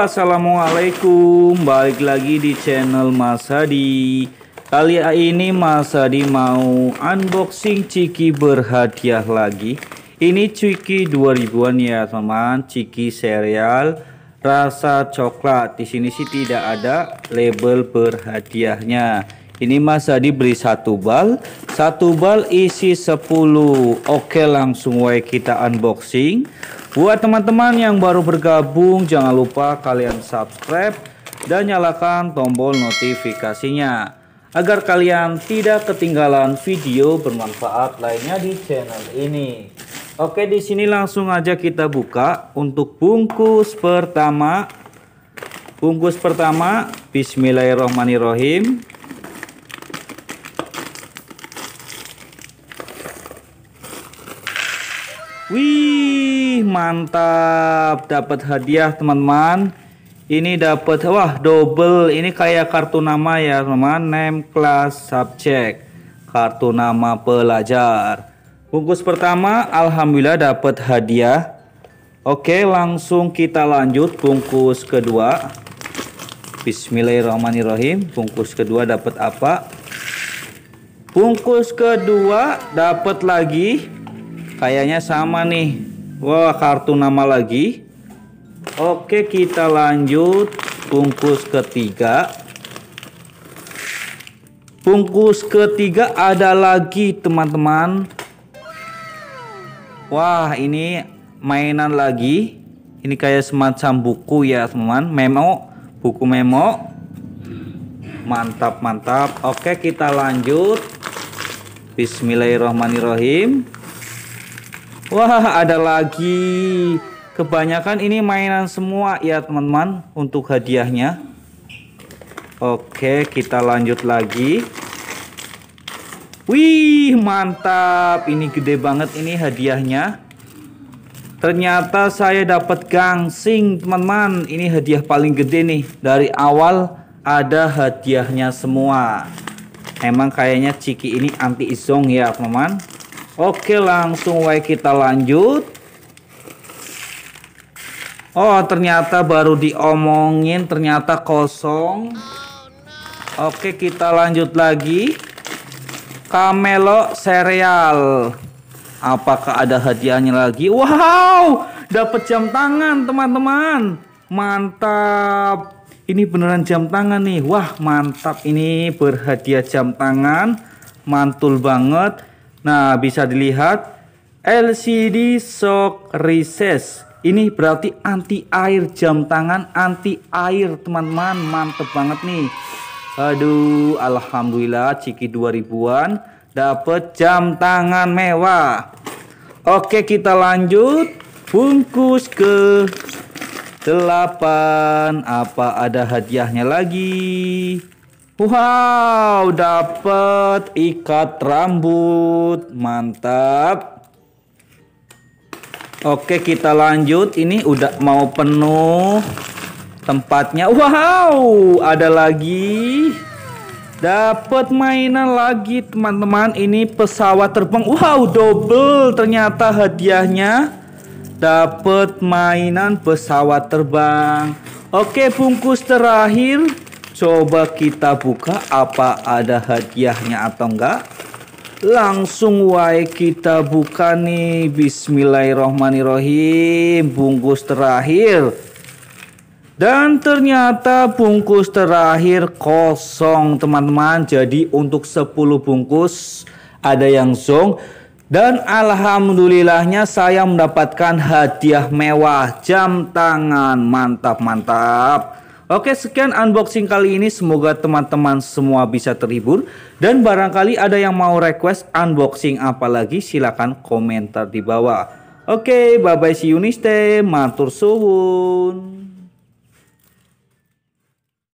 assalamualaikum Balik lagi di channel Mas Hadi Kali ini Mas Hadi mau unboxing Ciki berhadiah lagi Ini Ciki 2000an ya teman Ciki serial rasa coklat Di sini sih tidak ada label berhadiahnya ini Mas Hadi beli satu bal, satu bal isi 10. Oke, langsung wae kita unboxing. Buat teman-teman yang baru bergabung, jangan lupa kalian subscribe dan nyalakan tombol notifikasinya agar kalian tidak ketinggalan video bermanfaat lainnya di channel ini. Oke, di sini langsung aja kita buka untuk bungkus pertama. Bungkus pertama, Bismillahirrohmanirrohim Wih, mantap dapat hadiah teman-teman ini dapat wah double ini kayak kartu nama ya teman-teman name class subject kartu nama pelajar bungkus pertama alhamdulillah dapat hadiah Oke langsung kita lanjut bungkus kedua Bismillahirrahmanirrahim bungkus kedua dapat apa bungkus kedua dapat lagi kayaknya sama nih Wah, kartu nama lagi. Oke, kita lanjut bungkus ketiga. Bungkus ketiga ada lagi, teman-teman. Wah, ini mainan lagi. Ini kayak semacam buku ya, teman. Memo, buku memo. Mantap, mantap. Oke, kita lanjut. Bismillahirrahmanirrahim. Wah, ada lagi. Kebanyakan ini mainan semua ya, teman-teman, untuk hadiahnya. Oke, kita lanjut lagi. Wih, mantap. Ini gede banget ini hadiahnya. Ternyata saya dapat gangsing, teman-teman. Ini hadiah paling gede nih. Dari awal ada hadiahnya semua. Emang kayaknya Ciki ini anti isong ya, teman-teman. Oke, langsung wae kita lanjut. Oh, ternyata baru diomongin, ternyata kosong. Oke, kita lanjut lagi. Kamelo serial. Apakah ada hadiahnya lagi? Wow, dapat jam tangan, teman-teman. Mantap. Ini beneran jam tangan nih. Wah, mantap ini berhadiah jam tangan. Mantul banget. Nah, bisa dilihat LCD shock recess. Ini berarti anti air jam tangan anti air teman-teman mantep banget nih Aduh Alhamdulillah Ciki 2000an dapat jam tangan mewah Oke kita lanjut bungkus ke 8 apa ada hadiahnya lagi Wow, dapat ikat rambut. Mantap. Oke, kita lanjut. Ini udah mau penuh tempatnya. Wow, ada lagi. Dapat mainan lagi, teman-teman. Ini pesawat terbang. Wow, double ternyata hadiahnya. Dapat mainan pesawat terbang. Oke, bungkus terakhir Coba kita buka apa ada hadiahnya atau enggak. Langsung wae kita buka nih. Bismillahirrohmanirrohim. Bungkus terakhir. Dan ternyata bungkus terakhir kosong teman-teman. Jadi untuk 10 bungkus ada yang zong. Dan alhamdulillahnya saya mendapatkan hadiah mewah jam tangan. Mantap, mantap. Oke, sekian unboxing kali ini. Semoga teman-teman semua bisa terhibur. Dan barangkali ada yang mau request unboxing apalagi lagi, silahkan komentar di bawah. Oke, bye-bye, si you next time. Matur suwun.